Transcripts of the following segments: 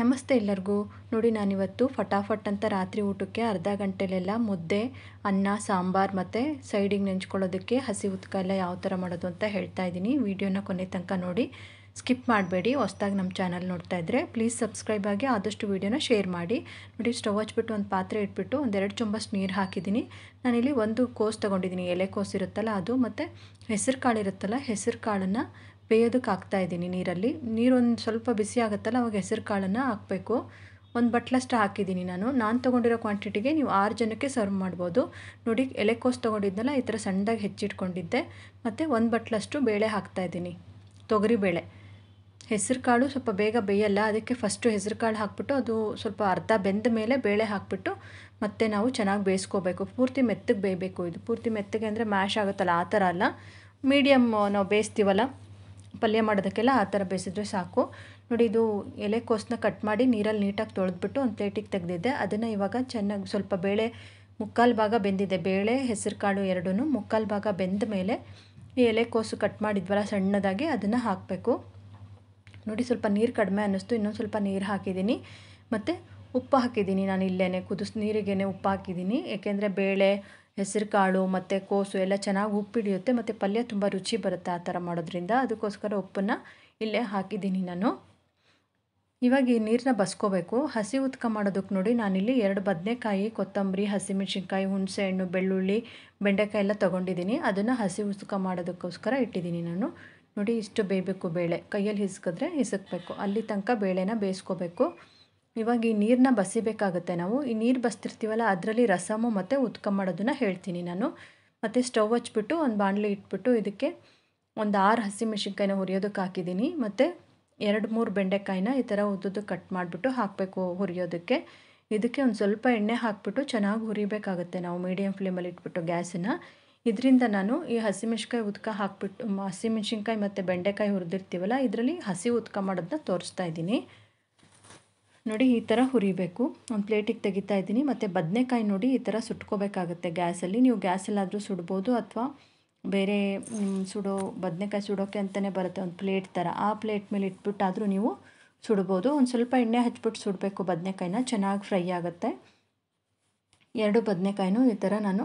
ನಮಸ್ತೆ ಎಲ್ಲರಿಗೂ ನೋಡಿ ನಾನಿವತ್ತು ಫಟಾಫಟ್ ಅಂತ ರಾತ್ರಿ ಊಟಕ್ಕೆ ಅರ್ಧ ಗಂಟೆಲೆಲ್ಲ ಮುದ್ದೆ ಅನ್ನ ಸಾಂಬಾರು ಮತ್ತು ಸೈಡಿಗೆ ನೆಂಚ್ಕೊಳ್ಳೋದಕ್ಕೆ ಹಸಿ ಎಲ್ಲ ಯಾವ ಥರ ಮಾಡೋದು ಅಂತ ಹೇಳ್ತಾ ಇದ್ದೀನಿ ವೀಡಿಯೋನ ಕೊನೆ ತನಕ ನೋಡಿ ಸ್ಕಿಪ್ ಮಾಡಬೇಡಿ ಹೊಸ್ದಾಗಿ ನಮ್ಮ ಚಾನಲ್ ನೋಡ್ತಾ ಇದ್ದರೆ ಪ್ಲೀಸ್ ಸಬ್ಸ್ಕ್ರೈಬ್ ಆಗಿ ಆದಷ್ಟು ವೀಡಿಯೋನ ಶೇರ್ ಮಾಡಿ ನೋಡಿ ಸ್ಟವ್ ಹಚ್ಬಿಟ್ಟು ಒಂದು ಪಾತ್ರೆ ಇಟ್ಬಿಟ್ಟು ಒಂದೆರಡು ಚೊಂಬಷ್ಟು ನೀರು ಹಾಕಿದ್ದೀನಿ ನಾನಿಲ್ಲಿ ಒಂದು ಕೋಸ್ ತೊಗೊಂಡಿದ್ದೀನಿ ಕೋಸ್ ಇರುತ್ತಲ್ಲ ಅದು ಮತ್ತು ಹೆಸರು ಕಾಳು ಇರುತ್ತಲ್ಲ ಹೆಸರು ಕಾಳನ್ನು ಬೇಯೋದಕ್ಕೆ ಇದ್ದೀನಿ ನೀರಲ್ಲಿ ನೀರೊಂದು ಸ್ವಲ್ಪ ಬಿಸಿ ಆಗುತ್ತಲ್ಲ ಅವಾಗ ಹೆಸರು ಕಾಳನ್ನು ಹಾಕಬೇಕು ಒಂದು ಬಟ್ಲಷ್ಟು ಹಾಕಿದ್ದೀನಿ ನಾನು ನಾನು ತೊಗೊಂಡಿರೋ ಕ್ವಾಂಟಿಟಿಗೆ ನೀವು ಆರು ಜನಕ್ಕೆ ಸರ್ವ್ ಮಾಡ್ಬೋದು ನೋಡಿ ಎಲೆಕೋಸ್ ತೊಗೊಂಡಿದ್ನಲ್ಲ ಈ ಥರ ಸಣ್ಣದಾಗಿ ಹೆಚ್ಚಿಟ್ಕೊಂಡಿದ್ದೆ ಮತ್ತು ಒಂದು ಬಟ್ಲಷ್ಟು ಬೇಳೆ ಹಾಕ್ತಾಯಿದ್ದೀನಿ ಬೇಳೆ ಹೆಸರು ಕಾಳು ಸ್ವಲ್ಪ ಬೇಗ ಬೇಯಲ್ಲ ಅದಕ್ಕೆ ಫಸ್ಟು ಹೆಸರು ಕಾಳು ಹಾಕ್ಬಿಟ್ಟು ಅದು ಸ್ವಲ್ಪ ಅರ್ಧ ಬೆಂದ ಮೇಲೆ ಬೇಳೆ ಹಾಕ್ಬಿಟ್ಟು ಮತ್ತೆ ನಾವು ಚೆನ್ನಾಗಿ ಬೇಯಿಸ್ಕೋಬೇಕು ಪೂರ್ತಿ ಮೆತ್ತಗೆ ಬೇಯಬೇಕು ಇದು ಪೂರ್ತಿ ಮೆತ್ತಗೆ ಅಂದರೆ ಮ್ಯಾಶ್ ಆಗುತ್ತಲ್ಲ ಆ ಥರ ಅಲ್ಲ ಮೀಡಿಯಮ್ ನಾವು ಬೇಯಿಸ್ತೀವಲ್ಲ ಪಲ್ಯ ಮಾಡೋದಕ್ಕೆಲ್ಲ ಆ ಥರ ಬೇಯಿಸಿದ್ರೆ ಸಾಕು ನೋಡಿ ಇದು ಎಲೆಕೋಸನ್ನ ಕಟ್ ಮಾಡಿ ನೀರಲ್ಲಿ ನೀಟಾಗಿ ತೊಳೆದ್ಬಿಟ್ಟು ಒಂದು ಪ್ಲೇಟಿಗೆ ತೆಗೆದಿದ್ದೆ ಅದನ್ನು ಇವಾಗ ಚೆನ್ನಾಗಿ ಸ್ವಲ್ಪ ಬೇಳೆ ಮುಕ್ಕಾಲು ಭಾಗ ಬೆಂದಿದೆ ಬೇಳೆ ಹೆಸರು ಕಾಳು ಎರಡೂ ಮುಕ್ಕಾಲು ಭಾಗ ಬೆಂದ ಮೇಲೆ ಈ ಎಲೆಕೋಸು ಕಟ್ ಮಾಡಿದ್ವಲ್ಲ ಸಣ್ಣದಾಗಿ ಅದನ್ನು ಹಾಕಬೇಕು ನೋಡಿ ಸ್ವಲ್ಪ ನೀರು ಕಡಿಮೆ ಅನ್ನಿಸ್ತು ಇನ್ನೊಂದು ಸ್ವಲ್ಪ ನೀರು ಹಾಕಿದ್ದೀನಿ ಮತ್ತು ಉಪ್ಪು ಹಾಕಿದ್ದೀನಿ ನಾನು ಇಲ್ಲೇ ಕುದಿಸ್ ನೀರಿಗೇ ಉಪ್ಪು ಹಾಕಿದ್ದೀನಿ ಏಕೆಂದರೆ ಬೇಳೆ ಹೆಸರುಕಾಳು ಮತ್ತು ಕೋಸು ಎಲ್ಲ ಚೆನ್ನಾಗಿ ಉಪ್ಪು ಹಿಡಿಯುತ್ತೆ ಮತ್ತು ಪಲ್ಯ ತುಂಬ ರುಚಿ ಬರುತ್ತೆ ಆ ಥರ ಮಾಡೋದ್ರಿಂದ ಅದಕ್ಕೋಸ್ಕರ ಉಪ್ಪನ್ನು ಇಲ್ಲೇ ಹಾಕಿದ್ದೀನಿ ನಾನು ಇವಾಗ ಈ ನೀರನ್ನ ಬಸ್ಕೋಬೇಕು ಹಸಿ ಉತ್ಕ ಮಾಡೋದಕ್ಕೆ ನೋಡಿ ನಾನಿಲ್ಲಿ ಎರಡು ಬದನೆಕಾಯಿ ಕೊತ್ತಂಬರಿ ಹಸಿಮೆಣ್ಸಿನ್ಕಾಯಿ ಹುಣಸೆಹಣ್ಣು ಬೆಳ್ಳುಳ್ಳಿ ಬೆಂಡೆಕಾಯಿ ಎಲ್ಲ ತೊಗೊಂಡಿದ್ದೀನಿ ಅದನ್ನು ಹಸಿ ಉತ್ಕ ಮಾಡೋದಕ್ಕೋಸ್ಕರ ಇಟ್ಟಿದ್ದೀನಿ ನಾನು ನೋಡಿ ಇಷ್ಟು ಬೇಯಬೇಕು ಬೇಳೆ ಕೈಯಲ್ಲಿ ಹಿಸ್ಕಿದ್ರೆ ಹಿಸಕ್ಬೇಕು ಅಲ್ಲಿ ತನಕ ಬೇಳೆನ ಬೇಯಿಸ್ಕೋಬೇಕು ಇವಾಗ ಈ ನೀರನ್ನ ಬಸಿಬೇಕಾಗುತ್ತೆ ನಾವು ಈ ನೀರು ಬಸ್ತಿರ್ತೀವಲ್ಲ ಅದರಲ್ಲಿ ರಸಮು ಮತ್ತು ಉತ್ಕ ಮಾಡೋದನ್ನು ಹೇಳ್ತೀನಿ ನಾನು ಮತ್ತು ಸ್ಟವ್ ಹಚ್ಚಿಬಿಟ್ಟು ಒಂದು ಬಾಣಲೆ ಇಟ್ಬಿಟ್ಟು ಇದಕ್ಕೆ ಒಂದು ಆರು ಹಸಿಮೆಣ್ಸಿನ್ಕಾಯಿನ ಹುರಿಯೋದಕ್ಕೆ ಹಾಕಿದ್ದೀನಿ ಮತ್ತು ಎರಡು ಮೂರು ಬೆಂಡೆಕಾಯಿನ ಈ ಥರ ಉದ್ದದ್ದು ಕಟ್ ಮಾಡಿಬಿಟ್ಟು ಹಾಕಬೇಕು ಹುರಿಯೋದಕ್ಕೆ ಇದಕ್ಕೆ ಒಂದು ಸ್ವಲ್ಪ ಎಣ್ಣೆ ಹಾಕಿಬಿಟ್ಟು ಚೆನ್ನಾಗಿ ಹುರಿಬೇಕಾಗುತ್ತೆ ನಾವು ಮೀಡಿಯಮ್ ಫ್ಲೇಮಲ್ಲಿ ಇಟ್ಬಿಟ್ಟು ಗ್ಯಾಸನ್ನ ಇದರಿಂದ ನಾನು ಈ ಹಸಿಮೆಣ್ಸಿನ್ಕಾಯಿ ಉದ್ಕ ಹಾಕ್ಬಿಟ್ಟು ಹಸಿಮೆಣ್ಸಿನ್ಕಾಯಿ ಮತ್ತು ಬೆಂಡೆಕಾಯಿ ಹುರಿದಿರ್ತೀವಲ್ಲ ಇದರಲ್ಲಿ ಹಸಿ ಉದ್ಕ ಮಾಡೋದನ್ನ ತೋರಿಸ್ತಾ ಇದ್ದೀನಿ ನೋಡಿ ಈ ಥರ ಹುರಿಬೇಕು ಒಂದು ಪ್ಲೇಟಿಗೆ ತೆಗಿತಾ ಇದ್ದೀನಿ ಮತ್ತು ಬದನೆಕಾಯಿ ನೋಡಿ ಈ ಥರ ಸುಟ್ಕೋಬೇಕಾಗುತ್ತೆ ಗ್ಯಾಸಲ್ಲಿ ನೀವು ಗ್ಯಾಸಲ್ಲಾದರೂ ಸುಡ್ಬೋದು ಅಥವಾ ಬೇರೆ ಸುಡೋ ಬದನೆಕಾಯಿ ಸುಡೋಕ್ಕೆ ಅಂತಲೇ ಬರುತ್ತೆ ಒಂದು ಪ್ಲೇಟ್ ಥರ ಆ ಪ್ಲೇಟ್ ಮೇಲೆ ಇಟ್ಬಿಟ್ಟಾದರೂ ನೀವು ಸುಡ್ಬೋದು ಒಂದು ಸ್ವಲ್ಪ ಎಣ್ಣೆ ಹಚ್ಬಿಟ್ಟು ಸುಡಬೇಕು ಬದನೆಕಾಯಿನ ಚೆನ್ನಾಗಿ ಫ್ರೈ ಆಗುತ್ತೆ ಎರಡು ಬದನೆಕಾಯಿನೂ ಈ ಥರ ನಾನು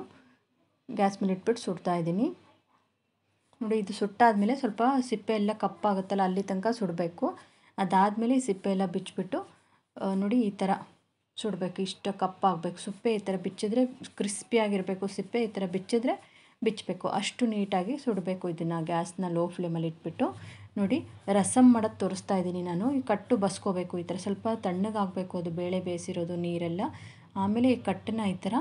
ಗ್ಯಾಸ್ ಮೇಲೆ ಇಟ್ಬಿಟ್ಟು ಸುಡ್ತಾ ಇದ್ದೀನಿ ನೋಡಿ ಇದು ಸುಟ್ಟಾದಮೇಲೆ ಸ್ವಲ್ಪ ಸಿಪ್ಪೆ ಎಲ್ಲ ಕಪ್ಪಾಗುತ್ತಲ್ಲ ಅಲ್ಲಿ ತನಕ ಸುಡಬೇಕು ಅದಾದಮೇಲೆ ಸಿಪ್ಪೆ ಎಲ್ಲ ಬಿಚ್ಚಿಬಿಟ್ಟು ನೋಡಿ ಈ ಥರ ಸುಡಬೇಕು ಇಷ್ಟು ಕಪ್ಪಾಗಬೇಕು ಸುಪ್ಪೆ ಈ ಥರ ಬಿಚ್ಚಿದ್ರೆ ಕ್ರಿಸ್ಪಿಯಾಗಿರಬೇಕು ಸಿಪ್ಪೆ ಈ ಥರ ಬಿಚ್ಚಿದ್ರೆ ಬಿಚ್ಚಬೇಕು ಅಷ್ಟು ನೀಟಾಗಿ ಸುಡಬೇಕು ಇದನ್ನು ಗ್ಯಾಸ್ನ ಲೋ ಫ್ಲೇಮಲ್ಲಿ ಇಟ್ಬಿಟ್ಟು ನೋಡಿ ರಸಮ್ ಮಾಡೋದು ತೋರಿಸ್ತಾ ಇದ್ದೀನಿ ನಾನು ಈ ಕಟ್ಟು ಬಸ್ಕೋಬೇಕು ಈ ಥರ ಸ್ವಲ್ಪ ತಣ್ಣಗಾಗಬೇಕು ಅದು ಬೇಳೆ ಬೇಯಿಸಿರೋದು ನೀರೆಲ್ಲ ಆಮೇಲೆ ಈ ಕಟ್ಟನ್ನ ಈ ಥರ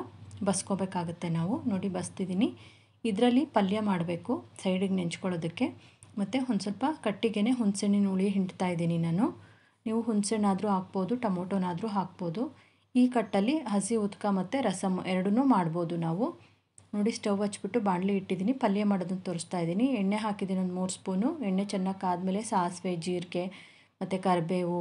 ಬಸ್ಕೋಬೇಕಾಗುತ್ತೆ ನಾವು ನೋಡಿ ಬಸ್ತಿದ್ದೀನಿ ಇದರಲ್ಲಿ ಪಲ್ಯ ಮಾಡಬೇಕು ಸೈಡಿಗೆ ನೆಂಚ್ಕೊಳ್ಳೋದಕ್ಕೆ ಮತ್ತು ಒಂದು ಸ್ವಲ್ಪ ಕಟ್ಟಿಗೆ ಹುಣ್ಸೆಣ್ಣಿನ ಉಳಿ ಹಿಂಡ್ತಾ ಇದ್ದೀನಿ ನಾನು ನೀವು ಹುಣ್ಸೆಣ್ಣಾದರೂ ಹಾಕ್ಬೋದು ಟೊಮೊಟೊನಾದರೂ ಹಾಕ್ಬೋದು ಈ ಕಟ್ಟಲ್ಲಿ ಹಸಿ ಉತ್ಕ ಮತ್ತು ರಸಮ್ ಎರಡನ್ನೂ ಮಾಡ್ಬೋದು ನಾವು ನೋಡಿ ಸ್ಟವ್ ಹಚ್ಬಿಟ್ಟು ಬಾಣಲಿ ಇಟ್ಟಿದ್ದೀನಿ ಪಲ್ಯ ಮಾಡೋದನ್ನು ತೋರಿಸ್ತಾ ಇದ್ದೀನಿ ಎಣ್ಣೆ ಹಾಕಿದ್ದೀನಿ ಒಂದು ಮೂರು ಸ್ಪೂನು ಎಣ್ಣೆ ಚೆನ್ನಾಗಿ ಕಾದ್ಮೇಲೆ ಸಾಸಿವೆ ಜೀರಿಗೆ ಮತ್ತು ಕರಿಬೇವು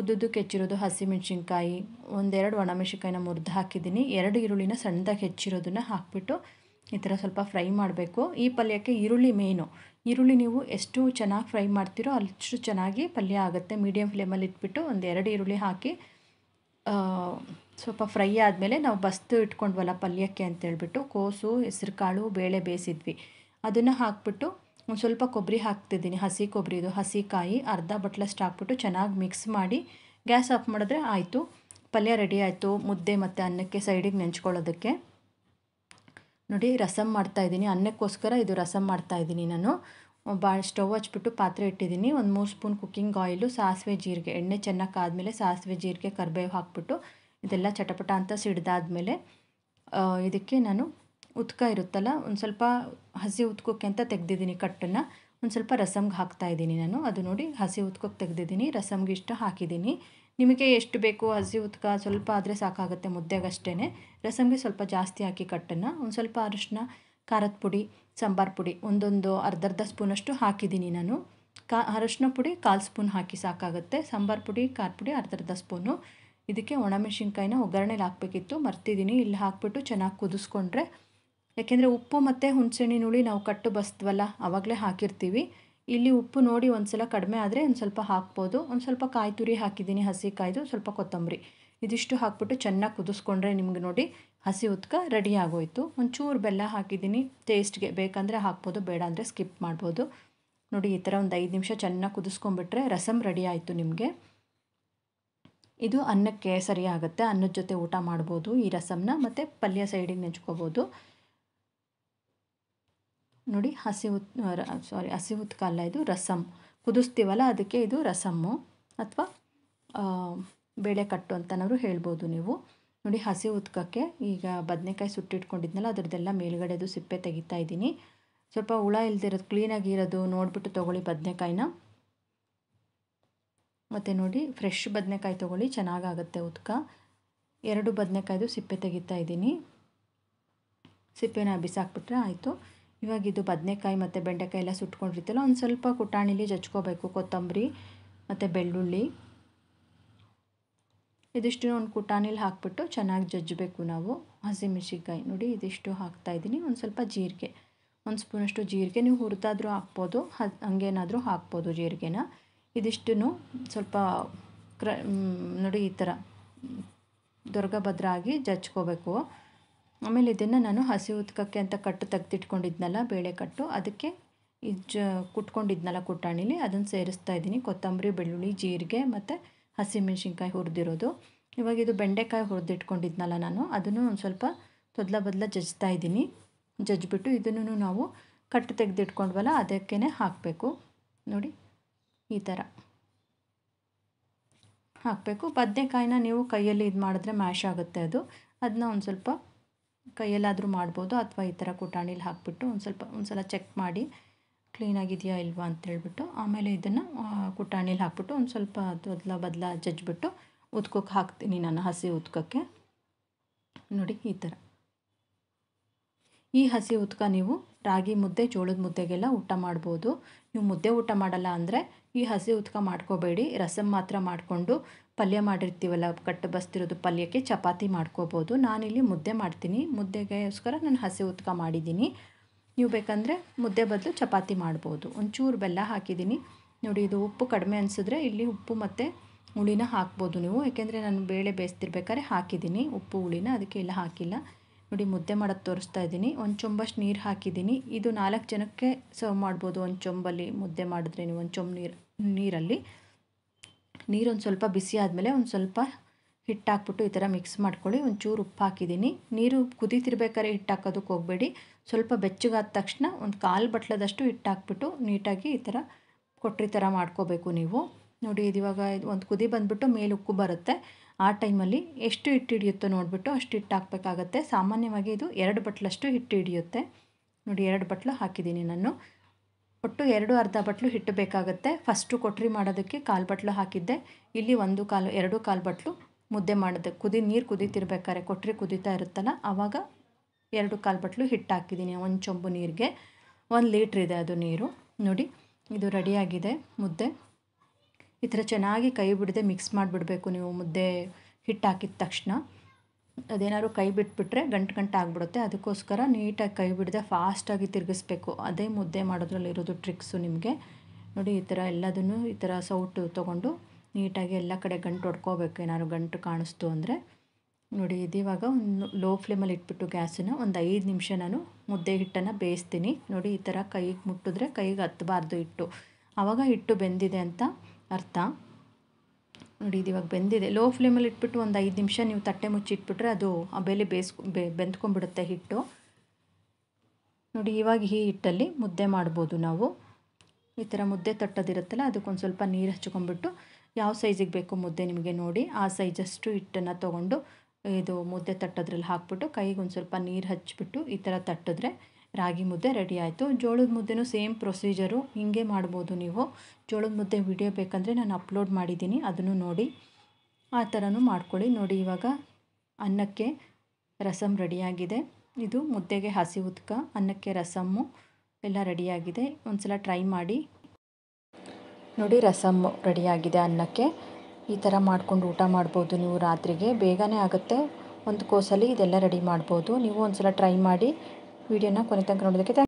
ಉದ್ದುದ್ದು ಹೆಚ್ಚಿರೋದು ಹಸಿಮೆಣ್ಸಿನ್ಕಾಯಿ ಒಂದೆರಡು ಒಣಮೆಣ್ಸಿನ್ಕಾಯಿನ ಮುರಿದು ಹಾಕಿದ್ದೀನಿ ಎರಡು ಈರುಳ್ಳಿನ ಸಣ್ಣದಾಗಿ ಹೆಚ್ಚಿರೋದನ್ನು ಹಾಕಿಬಿಟ್ಟು ಈ ಥರ ಸ್ವಲ್ಪ ಫ್ರೈ ಮಾಡಬೇಕು ಈ ಪಲ್ಯಕ್ಕೆ ಈರುಳ್ಳಿ ಮೇನು ಈರುಳ್ಳಿ ನೀವು ಎಷ್ಟು ಚೆನ್ನಾಗಿ ಫ್ರೈ ಮಾಡ್ತೀರೋ ಅಷ್ಟು ಚೆನ್ನಾಗಿ ಪಲ್ಯ ಆಗುತ್ತೆ ಮೀಡಿಯಮ್ ಫ್ಲೇಮಲ್ಲಿ ಇಟ್ಬಿಟ್ಟು ಒಂದು ಎರಡು ಈರುಳ್ಳಿ ಹಾಕಿ ಸ್ವಲ್ಪ ಫ್ರೈ ಆದಮೇಲೆ ನಾವು ಬಸ್ತು ಇಟ್ಕೊಂಡ್ವಲ್ಲ ಪಲ್ಯಕ್ಕೆ ಅಂತೇಳ್ಬಿಟ್ಟು ಕೋಸು ಹೆಸರುಕಾಳು ಬೇಳೆ ಬೇಯಿಸಿದ್ವಿ ಅದನ್ನು ಹಾಕ್ಬಿಟ್ಟು ಒಂದು ಸ್ವಲ್ಪ ಕೊಬ್ಬರಿ ಹಾಕ್ತಿದ್ದೀನಿ ಹಸಿ ಕೊಬ್ಬರಿದು ಹಸಿ ಕಾಯಿ ಅರ್ಧ ಬಟ್ಲಷ್ಟು ಹಾಕ್ಬಿಟ್ಟು ಚೆನ್ನಾಗಿ ಮಿಕ್ಸ್ ಮಾಡಿ ಗ್ಯಾಸ್ ಆಫ್ ಮಾಡಿದ್ರೆ ಆಯಿತು ಪಲ್ಯ ರೆಡಿ ಆಯಿತು ಮುದ್ದೆ ಮತ್ತು ಅನ್ನಕ್ಕೆ ಸೈಡಿಗೆ ನೆಂಚ್ಕೊಳ್ಳೋದಕ್ಕೆ ನೋಡಿ ರಸಮ್ ಮಾಡ್ತಾಯಿದ್ದೀನಿ ಅನ್ನಕ್ಕೋಸ್ಕರ ಇದು ರಸಮ್ ಮಾಡ್ತಾಯಿದ್ದೀನಿ ನಾನು ಬಾ ಸ್ಟವ್ ಹಚ್ಬಿಟ್ಟು ಪಾತ್ರೆ ಇಟ್ಟಿದ್ದೀನಿ ಒಂದು ಮೂರು ಸ್ಪೂನ್ ಕುಕ್ಕಿಂಗ್ ಆಯಿಲು ಸಾಸಿವೆ ಜೀರಿಗೆ ಎಣ್ಣೆ ಚೆನ್ನಾಗಿ ಆದಮೇಲೆ ಸಾಸಿವೆ ಜೀರಿಗೆ ಕರಿಬೇವು ಹಾಕ್ಬಿಟ್ಟು ಇದೆಲ್ಲ ಚಟಪಟ ಅಂತ ಸಿಡ್ದಾದ್ಮೇಲೆ ಇದಕ್ಕೆ ನಾನು ಉತ್ಕ ಇರುತ್ತಲ್ಲ ಒಂದು ಸ್ವಲ್ಪ ಹಸಿ ಉತ್ಕೋಕ್ಕೆ ಅಂತ ತೆಗ್ದಿದ್ದೀನಿ ಕಟ್ಟನ್ನು ಒಂದು ಸ್ವಲ್ಪ ರಸಮ್ಗೆ ಹಾಕ್ತಾಯಿದ್ದೀನಿ ನಾನು ಅದು ನೋಡಿ ಹಸಿ ಉತ್ಕೋಕ್ಕೆ ತೆಗ್ದಿದ್ದೀನಿ ರಸಮ್ಗೆ ಇಷ್ಟು ಹಾಕಿದ್ದೀನಿ ನಿಮಗೆ ಎಷ್ಟು ಬೇಕು ಹಸಿ ಉದ್ಕ ಸ್ವಲ್ಪ ಆದರೆ ಸಾಕಾಗುತ್ತೆ ಮುದ್ದೆಗಷ್ಟೇ ರಸಮ್ಗೆ ಸ್ವಲ್ಪ ಜಾಸ್ತಿ ಹಾಕಿ ಕಟ್ಟನ್ನು ಒಂದು ಸ್ವಲ್ಪ ಅರಶಿನ ಖಾರದ ಪುಡಿ ಸಾಂಬಾರು ಪುಡಿ ಒಂದೊಂದು ಅರ್ಧರ್ಧ ಸ್ಪೂನಷ್ಟು ಹಾಕಿದ್ದೀನಿ ನಾನು ಕಾ ಅರಶಿನ ಪುಡಿ ಕಾಲು ಸ್ಪೂನ್ ಹಾಕಿ ಸಾಕಾಗುತ್ತೆ ಸಾಂಬಾರು ಪುಡಿ ಖಾರ ಪುಡಿ ಅರ್ಧರ್ಧ ಸ್ಪೂನು ಇದಕ್ಕೆ ಒಣಮೆಣಸಿನ್ಕಾಯಿನ ಒಗ್ಗರಣೆಲಿ ಹಾಕಬೇಕಿತ್ತು ಮರ್ತಿದ್ದೀನಿ ಇಲ್ಲಿ ಹಾಕಿಬಿಟ್ಟು ಚೆನ್ನಾಗಿ ಕುದಿಸ್ಕೊಂಡ್ರೆ ಯಾಕೆಂದರೆ ಉಪ್ಪು ಮತ್ತು ಹುಣಸೆಹಣ್ಣಿನ ಹುಳಿ ನಾವು ಕಟ್ಟು ಬಸ್ತವಲ್ಲ ಅವಾಗಲೇ ಹಾಕಿರ್ತೀವಿ ಇಲ್ಲಿ ಉಪ್ಪು ನೋಡಿ ಒಂದು ಸಲ ಕಡಿಮೆ ಆದರೆ ಒಂದು ಸ್ವಲ್ಪ ಹಾಕ್ಬೋದು ಒಂದು ಸ್ವಲ್ಪ ಕಾಯಿ ತುರಿ ಹಾಕಿದ್ದೀನಿ ಹಸಿ ಕಾಯ್ದು ಸ್ವಲ್ಪ ಕೊತ್ತಂಬರಿ ಇದಿಷ್ಟು ಹಾಕ್ಬಿಟ್ಟು ಚೆನ್ನಾಗಿ ಕುದಿಸ್ಕೊಂಡ್ರೆ ನಿಮ್ಗೆ ನೋಡಿ ಹಸಿ ಉತ್ಕ ರೆಡಿ ಆಗೋಯಿತು ಒಂಚೂರು ಬೆಲ್ಲ ಹಾಕಿದ್ದೀನಿ ಟೇಸ್ಟ್ಗೆ ಬೇಕಂದರೆ ಹಾಕ್ಬೋದು ಬೇಡ ಅಂದರೆ ಸ್ಕಿಪ್ ಮಾಡ್ಬೋದು ನೋಡಿ ಈ ಥರ ಒಂದು ಐದು ನಿಮಿಷ ಚೆನ್ನಾಗಿ ಕುದಿಸ್ಕೊಂಡ್ಬಿಟ್ರೆ ರಸಮ್ ರೆಡಿ ಆಯಿತು ನಿಮಗೆ ಇದು ಅನ್ನಕ್ಕೆ ಸರಿಯಾಗುತ್ತೆ ಅನ್ನದ ಜೊತೆ ಊಟ ಮಾಡ್ಬೋದು ಈ ರಸಮ್ನ ಮತ್ತು ಪಲ್ಯ ಸೈಡಿಗೆ ನೆಂಚ್ಕೋಬೋದು ನೋಡಿ ಹಸಿ ಉತ್ ಸಾರಿ ಹಸಿ ಉತ್ಕಲ್ಲ ಇದು ರಸಮ್ ಕುದಿಸ್ತೀವಲ್ಲ ಅದಕ್ಕೆ ಇದು ರಸಮ್ಮು ಅಥವಾ ಬೇಳೆ ಕಟ್ಟು ಅಂತನವರು ಹೇಳ್ಬೋದು ನೀವು ನೋಡಿ ಹಸಿ ಉತ್ಕಕ್ಕೆ ಈಗ ಬದನೆಕಾಯಿ ಸುಟ್ಟಿಟ್ಕೊಂಡಿದ್ನಲ್ಲ ಅದರದ್ದೆಲ್ಲ ಮೇಲ್ಗಡೆದು ಸಿಪ್ಪೆ ತೆಗಿತಾ ಇದ್ದೀನಿ ಸ್ವಲ್ಪ ಹುಳ ಇಲ್ದಿರೋದು ಕ್ಲೀನಾಗಿ ಇರೋದು ನೋಡಿಬಿಟ್ಟು ತೊಗೊಳ್ಳಿ ಬದನೆಕಾಯಿನ ಮತ್ತು ನೋಡಿ ಫ್ರೆಶ್ ಬದನೆಕಾಯಿ ತೊಗೊಳ್ಳಿ ಚೆನ್ನಾಗಾಗುತ್ತೆ ಉತ್ಕ ಎರಡು ಬದನೆಕಾಯ್ದು ಸಿಪ್ಪೆ ತೆಗಿತಾ ಇದ್ದೀನಿ ಸಿಪ್ಪೆನ ಬಿಸಾಕ್ಬಿಟ್ರೆ ಆಯಿತು ಇವಾಗ ಇದು ಬದನೆಕಾಯಿ ಮತ್ತು ಬೆಂಡೆಕಾಯಿ ಎಲ್ಲ ಸುಟ್ಕೊಂಡಿರ್ತಲ್ಲ ಒಂದು ಸ್ವಲ್ಪ ಕುಟಾಣಿಲಿ ಜಚ್ಕೋಬೇಕು ಕೊತ್ತಂಬರಿ ಮತ್ತು ಬೆಳ್ಳುಳ್ಳಿ ಇದಿಷ್ಟು ಒಂದು ಕುಟಾಣಿಲಿ ಹಾಕ್ಬಿಟ್ಟು ಚೆನ್ನಾಗಿ ಜಜ್ಜಬೇಕು ನಾವು ಹಸಿಮೆಣ್ಸಿಕಾಯಿ ನೋಡಿ ಇದಿಷ್ಟು ಹಾಕ್ತಾಯಿದ್ದೀನಿ ಒಂದು ಸ್ವಲ್ಪ ಜೀರಿಗೆ ಒಂದು ಸ್ಪೂನಷ್ಟು ಜೀರಿಗೆ ನೀವು ಹುರಿದಾದರೂ ಹಾಕ್ಬೋದು ಹಂಗೇನಾದರೂ ಹಾಕ್ಬೋದು ಜೀರಿಗೆನ ಇದಿಷ್ಟು ಸ್ವಲ್ಪ ಕ್ರ ನೋಡಿ ಈ ಥರ ದುರ್ಗಭದ್ರ ಆಗಿ ಜಜ್ಕೋಬೇಕು ಆಮೇಲೆ ಇದನ್ನು ನಾನು ಹಸಿ ಉತ್ಕಕ್ಕೆ ಅಂತ ಕಟ್ಟು ತೆಗ್ದಿಟ್ಕೊಂಡಿದ್ನಲ್ಲ ಬೇಳೆ ಕಟ್ಟು ಅದಕ್ಕೆ ಇಜ್ ಕುಟ್ಕೊಂಡಿದ್ನಲ್ಲ ಕುಟಾಣಿಲಿ ಅದನ್ನು ಸೇರಿಸ್ತಾ ಇದ್ದೀನಿ ಕೊತ್ತಂಬರಿ ಬೆಳ್ಳುಳ್ಳಿ ಜೀರಿಗೆ ಮತ್ತು ಹಸಿಮೆಣ್ಸಿನ್ಕಾಯಿ ಹುರಿದಿರೋದು ಇವಾಗ ಇದು ಬೆಂಡೆಕಾಯಿ ಹುರಿದಿಟ್ಕೊಂಡಿದ್ನಲ್ಲ ನಾನು ಅದನ್ನು ಒಂದು ಸ್ವಲ್ಪ ತೊದ್ಲ ಬದಲ ಜಜ್ತಾ ಇದ್ದೀನಿ ಜಜ್ಜಿಬಿಟ್ಟು ಇದನ್ನು ನಾವು ಕಟ್ಟು ತೆಗೆದಿಟ್ಕೊಂಡ್ವಲ್ಲ ಅದಕ್ಕೇ ಹಾಕಬೇಕು ನೋಡಿ ಈ ಥರ ಹಾಕಬೇಕು ಬದನೆಕಾಯಿನ ನೀವು ಕೈಯಲ್ಲಿ ಇದು ಮಾಡಿದ್ರೆ ಮ್ಯಾಶ್ ಆಗುತ್ತೆ ಅದು ಅದನ್ನ ಒಂದು ಸ್ವಲ್ಪ ಕೈಯಲ್ಲಾದರೂ ಮಾಡ್ಬೋದು ಅಥವಾ ಈ ಥರ ಕುಟಾಣಿಲಿ ಹಾಕಿಬಿಟ್ಟು ಒಂದು ಸ್ವಲ್ಪ ಒಂದು ಸಲ ಚೆಕ್ ಮಾಡಿ ಕ್ಲೀನಾಗಿದೆಯಾ ಇಲ್ವಾ ಅಂತೇಳ್ಬಿಟ್ಟು ಆಮೇಲೆ ಇದನ್ನು ಕುಟಾಣಿಲಿ ಹಾಕ್ಬಿಟ್ಟು ಒಂದು ಸ್ವಲ್ಪ ಅದಲ ಬದಲ ಜಜ್ಜಿಬಿಟ್ಟು ಉದ್ಕೋಕ್ಕೆ ಹಾಕ್ತೀನಿ ನಾನು ಹಸಿ ಉದ್ಕಕ್ಕೆ ನೋಡಿ ಈ ಥರ ಈ ಹಸಿ ಉದ್ಕ ನೀವು ರಾಗಿ ಮುದ್ದೆ ಜೋಳದ ಮುದ್ದೆಗೆಲ್ಲ ಊಟ ಮಾಡ್ಬೋದು ನೀವು ಮುದ್ದೆ ಊಟ ಮಾಡಲ್ಲ ಅಂದರೆ ಈ ಹಸಿ ಉದ್ಕ ಮಾಡ್ಕೋಬೇಡಿ ರಸಮ್ ಮಾತ್ರ ಮಾಡಿಕೊಂಡು ಪಲ್ಯ ಮಾಡಿರ್ತೀವಲ್ಲ ಕಟ್ಟು ಬಸ್ತಿರೋದು ಪಲ್ಯಕ್ಕೆ ಚಪಾತಿ ಮಾಡ್ಕೋಬೋದು ನಾನಿಲ್ಲಿ ಮುದ್ದೆ ಮಾಡ್ತೀನಿ ಮುದ್ದೆಗೋಸ್ಕರ ನಾನು ಹಸಿ ಉತ್ಕ ಮಾಡಿದ್ದೀನಿ ನೀವು ಬೇಕಂದರೆ ಮುದ್ದೆ ಬದಲು ಚಪಾತಿ ಮಾಡ್ಬೋದು ಒಂಚೂರು ಬೆಲ್ಲ ಹಾಕಿದ್ದೀನಿ ನೋಡಿ ಇದು ಉಪ್ಪು ಕಡಿಮೆ ಅನಿಸಿದ್ರೆ ಇಲ್ಲಿ ಉಪ್ಪು ಮತ್ತು ಹುಳಿನ ಹಾಕ್ಬೋದು ನೀವು ಏಕೆಂದರೆ ನಾನು ಬೇಳೆ ಬೇಯಿಸ್ತಿರ್ಬೇಕಾದ್ರೆ ಹಾಕಿದ್ದೀನಿ ಉಪ್ಪು ಹುಳಿನ ಅದಕ್ಕೆ ಎಲ್ಲ ಹಾಕಿಲ್ಲ ನೋಡಿ ಮುದ್ದೆ ಮಾಡೋದು ತೋರಿಸ್ತಾ ಇದ್ದೀನಿ ಒಂದು ಚೊಂಬಷ್ಟು ನೀರು ಹಾಕಿದ್ದೀನಿ ಇದು ನಾಲ್ಕು ಜನಕ್ಕೆ ಸರ್ವ್ ಮಾಡ್ಬೋದು ಒಂದು ಚೊಂಬಲ್ಲಿ ಮುದ್ದೆ ಮಾಡಿದ್ರೆ ನೀವು ಒಂದು ಚೊಂಬ್ ನೀರು ನೀರಲ್ಲಿ ನೀರೊಂದು ಸ್ವಲ್ಪ ಬಿಸಿ ಆದಮೇಲೆ ಒಂದು ಸ್ವಲ್ಪ ಹಿಟ್ಟು ಹಾಕ್ಬಿಟ್ಟು ಈ ಥರ ಮಿಕ್ಸ್ ಮಾಡ್ಕೊಳ್ಳಿ ಒಂಚೂರು ಉಪ್ಪು ಹಾಕಿದ್ದೀನಿ ನೀರು ಕುದೀತಿರ್ಬೇಕಾದ್ರೆ ಹಿಟ್ಟು ಹಾಕೋದಕ್ಕೆ ಹೋಗಬೇಡಿ ಸ್ವಲ್ಪ ಬೆಚ್ಚಗಾದ ತಕ್ಷಣ ಒಂದು ಕಾಲು ಬಟ್ಲದಷ್ಟು ಹಿಟ್ಟು ಹಾಕ್ಬಿಟ್ಟು ನೀಟಾಗಿ ಈ ಥರ ಕೊಟ್ಟರಿ ಥರ ಮಾಡ್ಕೋಬೇಕು ನೀವು ನೋಡಿ ಇದಿವಾಗ ಒಂದು ಕುದಿ ಬಂದುಬಿಟ್ಟು ಮೇಲೆ ಉಕ್ಕು ಬರುತ್ತೆ ಆ ಟೈಮಲ್ಲಿ ಎಷ್ಟು ಹಿಟ್ಟು ಹಿಡಿಯುತ್ತೋ ನೋಡಿಬಿಟ್ಟು ಅಷ್ಟು ಹಿಟ್ಟು ಹಾಕಬೇಕಾಗತ್ತೆ ಸಾಮಾನ್ಯವಾಗಿ ಇದು ಎರಡು ಬಟ್ಲಷ್ಟು ಹಿಟ್ಟು ಹಿಡಿಯುತ್ತೆ ನೋಡಿ ಎರಡು ಬಟ್ಲು ಹಾಕಿದ್ದೀನಿ ನಾನು ಒಟ್ಟು ಎರಡು ಅರ್ಧ ಬಟ್ಲು ಹಿಟ್ಟು ಬೇಕಾಗುತ್ತೆ ಫಸ್ಟು ಕೊಟ್ರಿ ಮಾಡೋದಕ್ಕೆ ಕಾಲು ಬಟ್ಲು ಹಾಕಿದ್ದೆ ಇಲ್ಲಿ ಒಂದು ಕಾಲು ಎರಡು ಕಾಲು ಬಟ್ಲು ಮುದ್ದೆ ಮಾಡಿದೆ ಕುದಿ ನೀರು ಕುದೀತಿರ್ಬೇಕಾರೆ ಕೊಟ್ರಿ ಕುದೀತಾ ಇರುತ್ತಲ್ಲ ಆವಾಗ ಎರಡು ಕಾಲು ಬಟ್ಲು ಹಿಟ್ಟು ಹಾಕಿದ್ದೀನಿ ಒಂದು ಚೊಂಬು ನೀರಿಗೆ ಒಂದು ಲೀಟ್ರ್ ಇದೆ ಅದು ನೀರು ನೋಡಿ ಇದು ರೆಡಿಯಾಗಿದೆ ಮುದ್ದೆ ಈ ಥರ ಚೆನ್ನಾಗಿ ಕೈ ಬಿಡದೆ ಮಿಕ್ಸ್ ಮಾಡಿಬಿಡಬೇಕು ನೀವು ಮುದ್ದೆ ಹಿಟ್ಟು ಹಾಕಿದ ತಕ್ಷಣ ಅದೇನಾದ್ರು ಕೈ ಬಿಟ್ಬಿಟ್ರೆ ಗಂಟು ಗಂಟು ಆಗಿಬಿಡುತ್ತೆ ಅದಕ್ಕೋಸ್ಕರ ನೀಟಾಗಿ ಕೈ ಬಿಡದೆ ಫಾಸ್ಟಾಗಿ ತಿರುಗಿಸ್ಬೇಕು ಅದೇ ಮುದ್ದೆ ಮಾಡೋದ್ರಲ್ಲಿರೋದು ಟ್ರಿಕ್ಸು ನಿಮಗೆ ನೋಡಿ ಈ ಥರ ಎಲ್ಲದನ್ನು ಈ ಥರ ಸೌಟು ತೊಗೊಂಡು ನೀಟಾಗಿ ಎಲ್ಲ ಕಡೆ ಗಂಟು ಹೊಡ್ಕೋಬೇಕು ಏನಾದ್ರು ಗಂಟು ಕಾಣಿಸ್ತು ಅಂದರೆ ನೋಡಿ ಇದಿವಾಗ ಒಂದು ಲೋ ಫ್ಲೇಮಲ್ಲಿ ಇಟ್ಬಿಟ್ಟು ಗ್ಯಾಸನ್ನು ಒಂದು ಐದು ನಿಮಿಷ ನಾನು ಮುದ್ದೆ ಹಿಟ್ಟನ್ನು ಬೇಯಿಸ್ತೀನಿ ನೋಡಿ ಈ ಥರ ಕೈಗೆ ಮುಟ್ಟಿದ್ರೆ ಕೈಗೆ ಹತ್ತಬಾರ್ದು ಹಿಟ್ಟು ಆವಾಗ ಹಿಟ್ಟು ಬೆಂದಿದೆ ಅಂತ ಅರ್ಥ ನೋಡಿ ಇದು ಇವಾಗ ಬೆಂದಿದೆ ಲೋ ಫ್ಲೇಮಲ್ಲಿ ಇಟ್ಬಿಟ್ಟು ಒಂದು ಐದು ನಿಮಿಷ ನೀವು ತಟ್ಟೆ ಮುಚ್ಚಿಟ್ಬಿಟ್ರೆ ಅದು ಆ ಬೆಲೆ ಬೆ ಹಿಟ್ಟು ನೋಡಿ ಇವಾಗ ಈ ಹಿಟ್ಟಲ್ಲಿ ಮುದ್ದೆ ಮಾಡ್ಬೋದು ನಾವು ಈ ಥರ ಮುದ್ದೆ ತಟ್ಟೋದಿರುತ್ತಲ್ಲ ಅದಕ್ಕೊಂದು ಸ್ವಲ್ಪ ನೀರು ಹಚ್ಕೊಂಡ್ಬಿಟ್ಟು ಯಾವ ಸೈಜಿಗೆ ಬೇಕು ಮುದ್ದೆ ನಿಮಗೆ ನೋಡಿ ಆ ಸೈಜಷ್ಟು ಹಿಟ್ಟನ್ನು ತೊಗೊಂಡು ಇದು ಮುದ್ದೆ ತಟ್ಟೋದ್ರಲ್ಲಿ ಹಾಕ್ಬಿಟ್ಟು ಕೈಗೆ ಒಂದು ಸ್ವಲ್ಪ ನೀರು ಹಚ್ಚಿಬಿಟ್ಟು ಈ ಥರ ತಟ್ಟಿದ್ರೆ ರಾಗಿ ಮುದ್ದೆ ರೆಡಿ ಆಯಿತು ಜೋಳದ ಮುದ್ದೆನೂ ಸೇಮ್ ಪ್ರೊಸೀಜರು ಹೀಗೆ ಮಾಡ್ಬೋದು ನೀವು ಜೋಳದ ಮುದ್ದೆ ವಿಡಿಯೋ ಬೇಕಂದರೆ ನಾನು ಅಪ್ಲೋಡ್ ಮಾಡಿದ್ದೀನಿ ಅದನ್ನು ನೋಡಿ ಆ ಥರನೂ ಮಾಡ್ಕೊಳ್ಳಿ ನೋಡಿ ಇವಾಗ ಅನ್ನಕ್ಕೆ ರಸಮ್ ರೆಡಿಯಾಗಿದೆ ಇದು ಮುದ್ದೆಗೆ ಹಸಿ ಉದ್ಕ ಅನ್ನಕ್ಕೆ ರಸಮ್ಮು ಎಲ್ಲ ರೆಡಿಯಾಗಿದೆ ಒಂದು ಸಲ ಟ್ರೈ ಮಾಡಿ ನೋಡಿ ರಸಮ್ಮು ರೆಡಿಯಾಗಿದೆ ಅನ್ನಕ್ಕೆ ಈ ಥರ ಮಾಡಿಕೊಂಡು ಊಟ ಮಾಡ್ಬೋದು ನೀವು ರಾತ್ರಿಗೆ ಬೇಗನೆ ಆಗುತ್ತೆ ಒಂದು ಕೋಸಲ್ಲಿ ಇದೆಲ್ಲ ರೆಡಿ ಮಾಡ್ಬೋದು ನೀವು ಒಂದು ಸಲ ಟ್ರೈ ಮಾಡಿ video na kwenye tangu the kwenye